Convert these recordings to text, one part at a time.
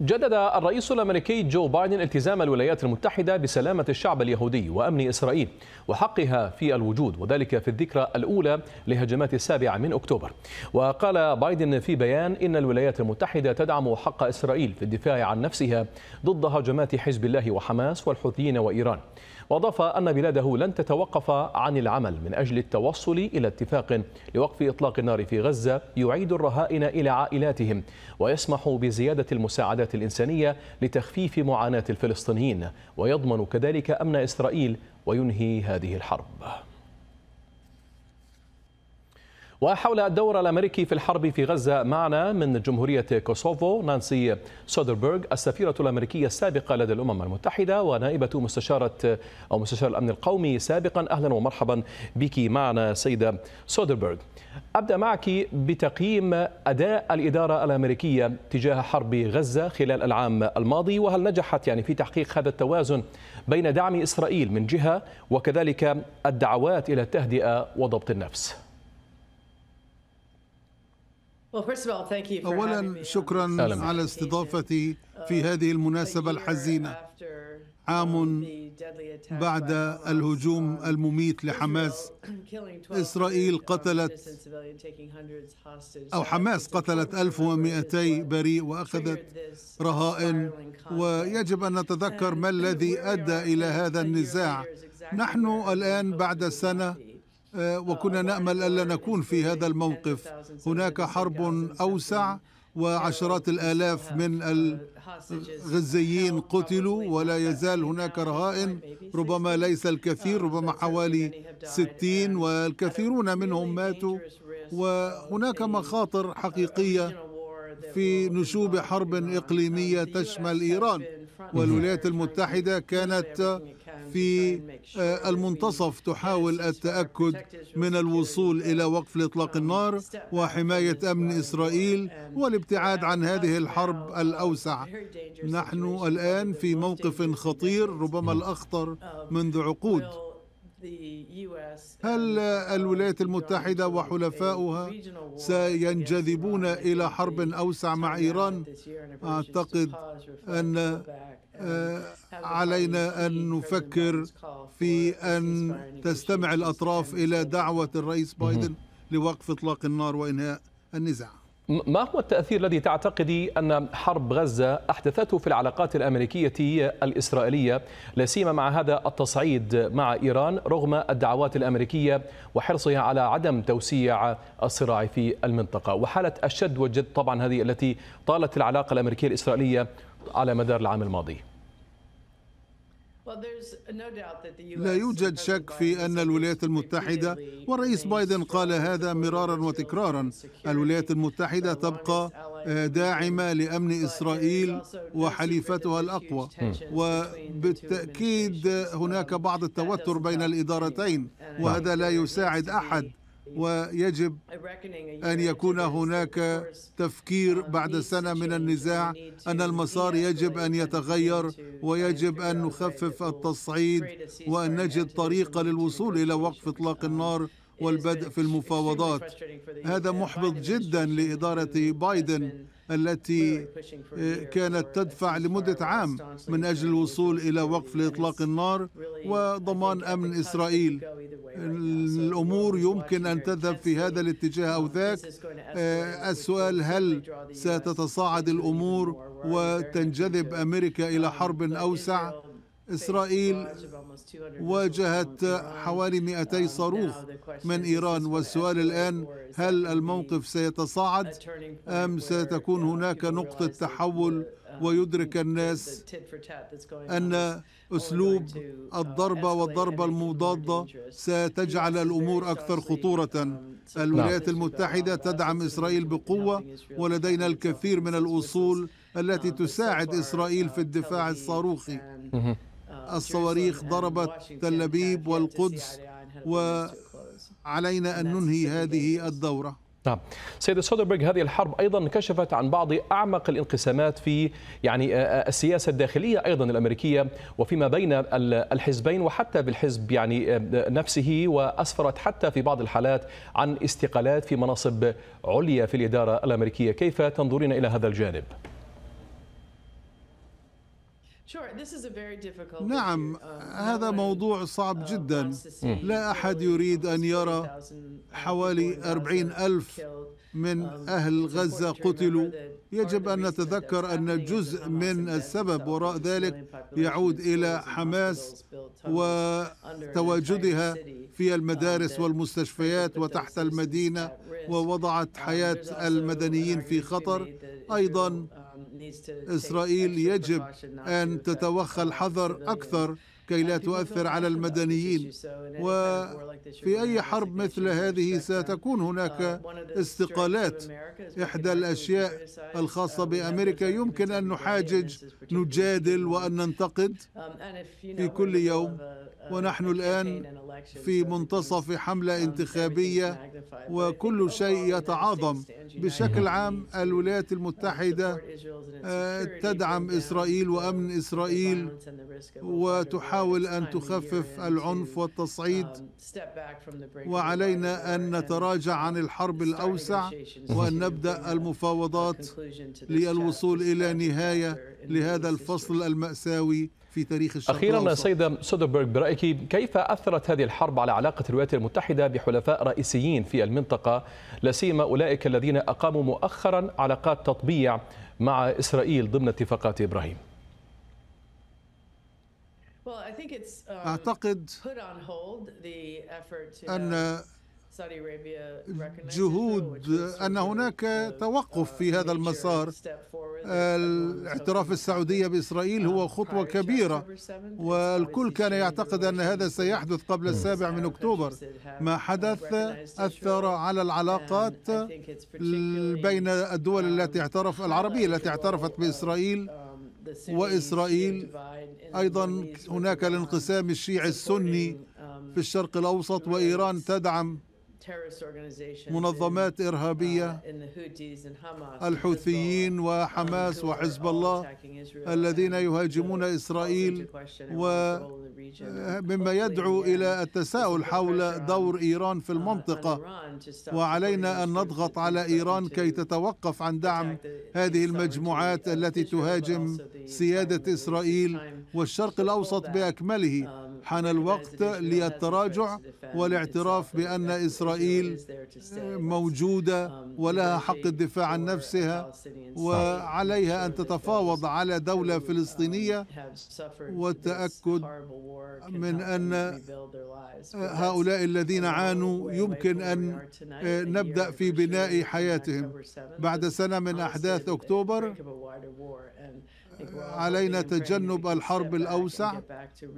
جدد الرئيس الامريكي جو بايدن التزام الولايات المتحده بسلامه الشعب اليهودي وامن اسرائيل وحقها في الوجود وذلك في الذكرى الاولى لهجمات السابعه من اكتوبر. وقال بايدن في بيان ان الولايات المتحده تدعم حق اسرائيل في الدفاع عن نفسها ضد هجمات حزب الله وحماس والحوثيين وايران. وأضاف أن بلاده لن تتوقف عن العمل من أجل التوصل إلى اتفاق لوقف إطلاق النار في غزة يعيد الرهائن إلى عائلاتهم ويسمح بزيادة المساعدات الإنسانية لتخفيف معاناة الفلسطينيين ويضمن كذلك أمن إسرائيل وينهي هذه الحرب وحول الدور الأمريكي في الحرب في غزة معنا من جمهورية كوسوفو نانسي سودربرغ السفيرة الأمريكية السابقة لدى الأمم المتحدة ونائبة مستشارة أو مستشار الأمن القومي سابقا أهلا ومرحبا بك معنا سيدة سودربرغ أبدأ معك بتقييم أداء الإدارة الأمريكية تجاه حرب غزة خلال العام الماضي وهل نجحت يعني في تحقيق هذا التوازن بين دعم إسرائيل من جهة وكذلك الدعوات إلى التهدئة وضبط النفس أولا شكرا على استضافتي في uh, هذه المناسبة الحزينة عام بعد الهجوم um, المميت لحماس إسرائيل um, قتلت أو حماس قتلت 1200 بريء وأخذت رهائن ويجب أن نتذكر ما الذي أدى إلى هذا النزاع نحن الآن بعد سنة آه، وكنا نامل الا نكون في هذا الموقف هناك حرب اوسع وعشرات الالاف من الغزيين قتلوا ولا يزال هناك رهائن ربما ليس الكثير ربما حوالي ستين والكثيرون منهم ماتوا وهناك مخاطر حقيقيه في نشوب حرب اقليميه تشمل ايران والولايات المتحده كانت في آه، المنتصف تحاول التأكد من الوصول إلى وقف لإطلاق النار وحماية أمن إسرائيل والابتعاد عن هذه الحرب الأوسع نحن الآن في موقف خطير ربما الأخطر منذ عقود هل الولايات المتحدة وحلفاؤها سينجذبون إلى حرب أوسع مع إيران؟ أعتقد أن آه، علينا أن نفكر في أن تستمع الأطراف إلى دعوة الرئيس بايدن لوقف إطلاق النار وإنهاء النزاع ما هو التأثير الذي تعتقدي أن حرب غزة أحدثته في العلاقات الأمريكية الإسرائيلية لا سيما مع هذا التصعيد مع إيران رغم الدعوات الأمريكية وحرصها على عدم توسيع الصراع في المنطقة وحالة الشد والجد طبعا هذه التي طالت العلاقة الأمريكية الإسرائيلية على مدار العام الماضي لا يوجد شك في أن الولايات المتحدة والرئيس بايدن قال هذا مرارا وتكرارا الولايات المتحدة تبقى آه، داعمة لأمن إسرائيل وحليفتها الأقوى وبالتأكيد هناك بعض التوتر بين الإدارتين وهذا لا يساعد أحد ويجب أن يكون هناك تفكير بعد سنة من النزاع أن المسار يجب أن يتغير ويجب أن نخفف التصعيد وأن نجد طريقة للوصول إلى وقف إطلاق النار والبدء في المفاوضات هذا محبط جدا لإدارة بايدن التي آه، كانت تدفع لمدة عام من أجل الوصول إلى وقف لإطلاق النار وضمان أمن إسرائيل الأمور يمكن أن تذهب في هذا الاتجاه أو ذاك آه، السؤال هل ستتصاعد الأمور وتنجذب أمريكا إلى حرب أوسع إسرائيل واجهت حوالي 200 صاروخ من إيران والسؤال الآن هل الموقف سيتصاعد أم ستكون هناك نقطة تحول ويدرك الناس أن أسلوب الضربة والضربة المضادة ستجعل الأمور أكثر خطورة الولايات نعم. المتحدة تدعم إسرائيل بقوة ولدينا الكثير من الأصول التي تساعد إسرائيل في الدفاع الصاروخي الصواريخ ضربت تل أبيب والقدس وعلينا أن ننهي هذه الدورة نعم سيد سودربرغ هذه الحرب أيضا كشفت عن بعض أعمق الانقسامات في يعني آه، آه، السياسة الداخلية أيضا الأمريكية وفيما بين الحزبين وحتى بالحزب يعني آه، نفسه وأسفرت حتى في بعض الحالات عن استقالات في مناصب عليا في الإدارة الأمريكية كيف تنظرين إلى هذا الجانب؟ نعم um, هذا موضوع uh, صعب جدا لا أحد يريد أن يرى uh, حوالي أربعين ألف من um, أهل غزة قتلوا يجب أن نتذكر أن جزء من السبب وراء ذلك يعود إلى حماس وتواجدها في المدارس um, والمستشفيات وتحت المدينة ووضعت حياة المدنيين في خطر أيضا إسرائيل يجب أن تتوخى الحذر أكثر كي لا تؤثر على المدنيين وفي أي حرب مثل هذه ستكون هناك uh, استقالات إحدى الأشياء uh, الخاصة بأمريكا يمكن أن نحاجج نجادل وأن ننتقد um, في كل يوم ونحن الآن في منتصف حملة um, انتخابية وكل شيء يتعاظم بشكل أيوة. عام الولايات المتحدة آه، تدعم إسرائيل وأمن إسرائيل وتحاول أن تخفف العنف والتصعيد um, وعلينا أن نتراجع عن الحرب الأوسع وأن نبدأ المفاوضات للوصول إلى نهاية لهذا الفصل المأساوي في تاريخ الشرق أخيرا سيدة سودربرغ برأيك كيف أثرت هذه الحرب على علاقة الولايات المتحدة بحلفاء رئيسيين في المنطقة لا سيما أولئك الذين أقاموا مؤخرا علاقات تطبيع مع إسرائيل ضمن اتفاقات إبراهيم أعتقد أن جهود ان هناك توقف في uh, هذا المسار آه، الاعتراف السعوديه باسرائيل هو um, خطوه كبيره والكل كان يعتقد ان هذا سيحدث قبل mm. السابع من اكتوبر ما حدث اثر على العلاقات بين الدول um, التي اعترف العربيه التي اعترفت uh, باسرائيل um, واسرائيل ايضا هناك الانقسام الشيعي السني في الشرق الاوسط وايران تدعم منظمات إرهابية uh, الحوثيين وحماس وحزب الله الذين يهاجمون إسرائيل ومما آه، يدعو uh, إلى التساؤل حول دور إيران في uh, المنطقة وعلينا أن نضغط على إيران كي تتوقف عن دعم هذه المجموعات التي تهاجم سيادة إسرائيل والشرق الأوسط بأكمله حان الوقت للتراجع والاعتراف بأن إسرائيل موجودة ولها حق الدفاع عن نفسها وعليها أن تتفاوض على دولة فلسطينية والتأكد من أن هؤلاء الذين عانوا يمكن أن نبدأ في بناء حياتهم بعد سنة من أحداث أكتوبر علينا تجنب الحرب الأوسع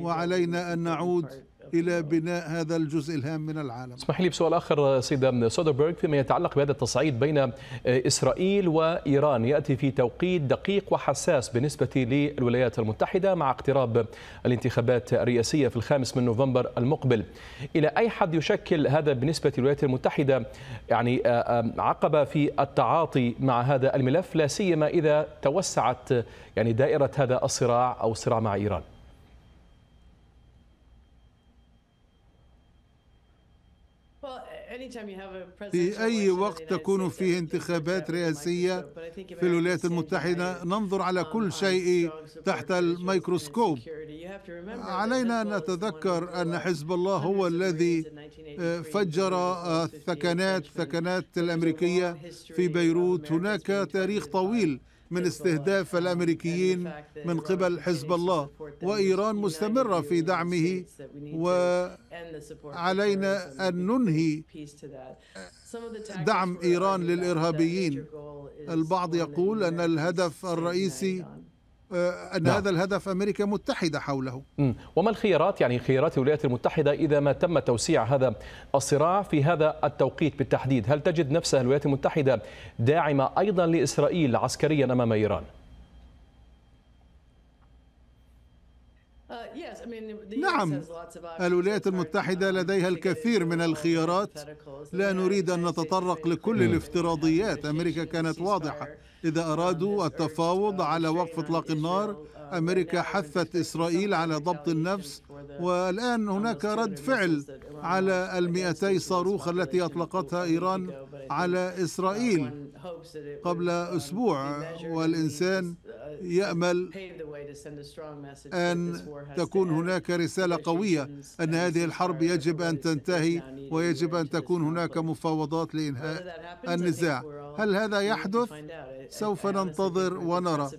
وعلينا أن نعود إلى بناء هذا الجزء الهام من العالم اسمح لي بسؤال آخر سيدة سودربرغ فيما يتعلق بهذا التصعيد بين آه، إسرائيل وإيران يأتي في توقيت دقيق وحساس بالنسبة للولايات المتحدة مع اقتراب الانتخابات الرئاسية في الخامس من نوفمبر المقبل إلى أي حد يشكل هذا بالنسبة للولايات المتحدة يعني آه، آه، عقبة في التعاطي مع هذا الملف لا سيما إذا توسعت يعني دائرة هذا الصراع أو الصراع مع إيران في أي وقت تكون فيه انتخابات رئاسية في الولايات المتحدة ننظر على um, كل شيء تحت الميكروسكوب علينا أن نتذكر أن حزب الله هو الذي آه، فجر الثكنات آه، الثكنات الأمريكية في بيروت هناك تاريخ طويل من استهداف الامريكيين من قبل حزب الله وايران مستمره في دعمه وعلينا ان ننهي دعم ايران للارهابيين البعض يقول ان الهدف الرئيسي آه، أن نعم. هذا الهدف أمريكا متحدة حوله وما الخيارات يعني خيارات الولايات المتحدة إذا ما تم توسيع هذا الصراع في هذا التوقيت بالتحديد هل تجد نفسها الولايات المتحدة داعمة أيضا لإسرائيل عسكريا أمام إيران؟ uh, نعم الولايات المتحدة لديها الكثير من الخيارات لا نريد أن نتطرق لكل الافتراضيات أمريكا كانت واضحة إذا أرادوا التفاوض على وقف إطلاق النار أمريكا حثت إسرائيل على ضبط النفس والآن هناك رد فعل على المئتي صاروخ التي أطلقتها إيران على إسرائيل قبل أسبوع والإنسان يأمل أن تكون هناك رسالة قوية أن هذه الحرب يجب أن تنتهي ويجب أن تكون هناك مفاوضات لإنهاء النزاع هل هذا يحدث؟ سوف ننتظر ونرى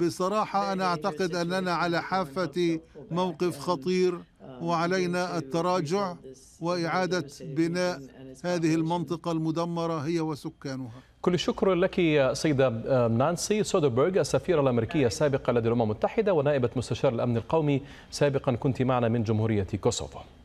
بصراحة أنا أعتقد أننا على حافة موقف خطير وعلينا التراجع وإعادة بناء هذه المنطقة المدمرة هي وسكانها كل الشكر لك سيدة نانسي سودربرغ السفيرة الأمريكية السابقة لدى الأمم المتحدة ونائبة مستشار الأمن القومي سابقا كنت معنا من جمهورية كوسوفو